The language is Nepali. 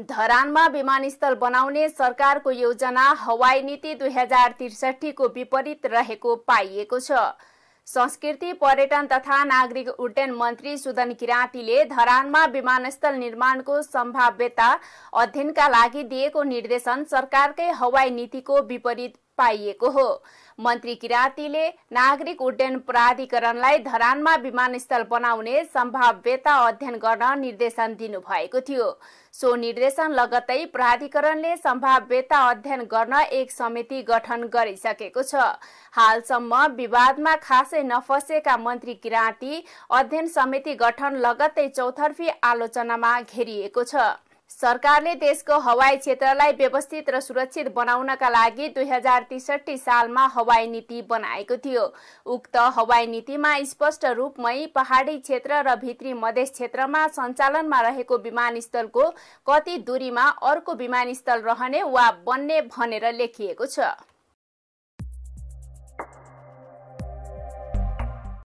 धरानमा विमानस्थल बनाउने सरकारको योजना हवाई नीति दुई हजार त्रिसठीको विपरीत रहेको पाइएको छ संस्कृति पर्यटन तथा नागरिक उड्डयन मन्त्री सुदन किराँतीले धरानमा विमानस्थल निर्माणको सम्भाव्यता अध्ययनका लागि दिएको निर्देशन सरकारकै हवाई नीतिको विपरीत पाइएको हो मन्त्री किरातीले नागरिक उड्डयन प्राधिकरणलाई धरानमा विमानस्थल बनाउने सम्भाव्यता अध्ययन गर्न निर्देशन दिनुभएको थियो सो निर्देशन लगत्तै प्राधिकरणले सम्भाव्यता अध्ययन गर्न एक समिति गठन गरिसकेको छ हालसम्म विवादमा खासै नफसेका मन्त्री किराँती अध्ययन समिति गठन लगत्तै चौतर्फी आलोचनामा घेरिएको छ सरकारले देशको हवाई क्षेत्रलाई व्यवस्थित र सुरक्षित बनाउनका लागि दुई हजार त्रिसठी सालमा हवाई नीति बनाएको थियो उक्त हवाई नीतिमा स्पष्ट रूपमै पहाडी क्षेत्र र भित्री मधेस क्षेत्रमा सञ्चालनमा रहेको विमानस्थलको कति दूरीमा अर्को विमानस्थल रहने वा बन्ने भनेर लेखिएको छ